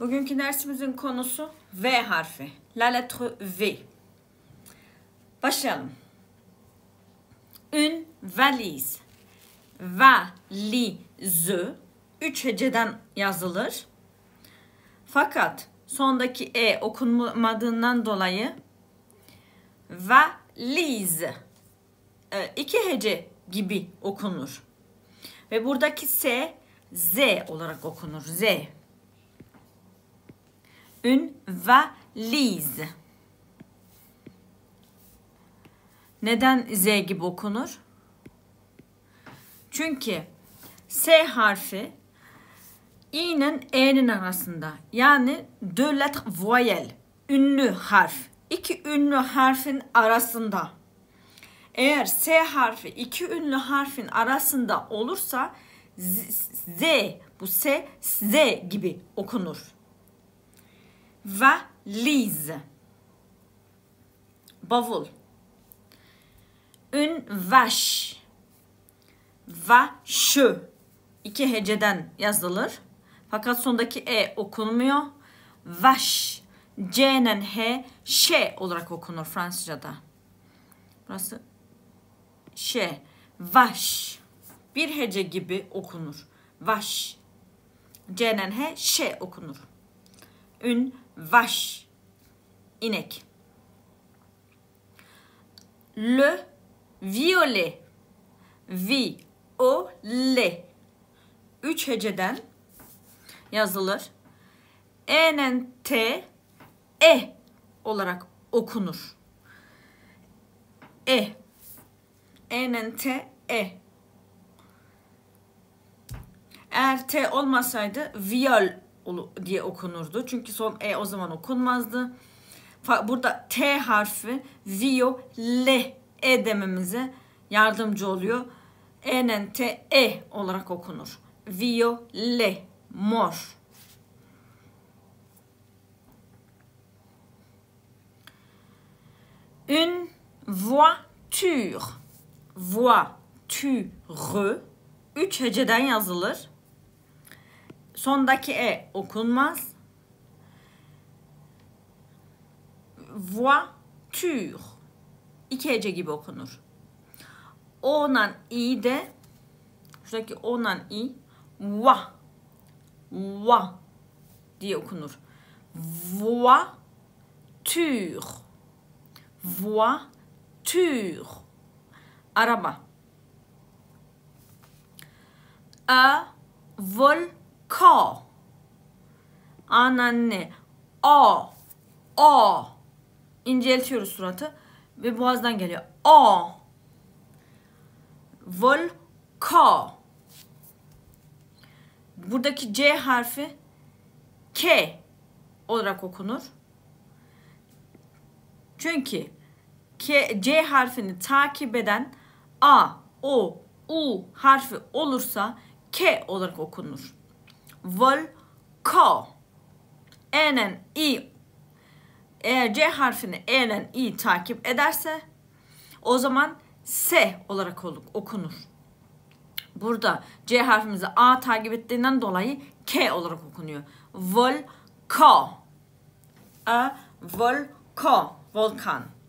Bugünkü dersimizin konusu V harfi. La lettre V. Başlayalım. Une valise. Valize. Üç heceden yazılır. Fakat sondaki e okunmadığından dolayı valize e, iki hece gibi okunur. Ve buradaki s z olarak okunur. Z une valise. Neden Z gibi okunur? Çünkü S harfi İ'nin e'nin arasında yani deux lettres ünlü harf İki ünlü harfin arasında eğer S harfi iki ünlü harfin arasında olursa Z, Z bu S Z gibi okunur. Valiz. Bavul. Ün vaş. Va şu. İki heceden yazılır. Fakat sondaki e okunmuyor. Vaş. C'nen H, Ş olarak okunur Fransızca'da. Burası Ş. Vaş. Bir hece gibi okunur. Vaş. C'nen H, Ş okunur. Ün vache, inek. Le violet, vi o le. Üç heceden yazılır. E'nen T, E olarak okunur. E. E'nen T, E. Eğer T olmasaydı viol diye okunurdu. Çünkü son e o zaman okunmazdı. Burada T harfi Vio Le E dememize yardımcı oluyor. E'nen T E olarak okunur. Vio Le Mor. Une voiture. Voiture. Üç heceden yazılır. Sondaki e okunmaz. Voiture. İki hece gibi okunur. O'nan i de şuradaki o'nan i va va diye okunur. Voiture. Voiture. Araba. A vol call anneanne o o inceltiyoruz suratı ve boğazdan geliyor o volko buradaki c harfi k olarak okunur çünkü k, c harfini takip eden a o u harfi olursa k olarak okunur Volko. E'nen i eğer C harfini E'len i takip ederse o zaman S olarak okunur. Burada C harfimizi A takip ettiğinden dolayı K olarak okunuyor. Volko. A volko. Volkan.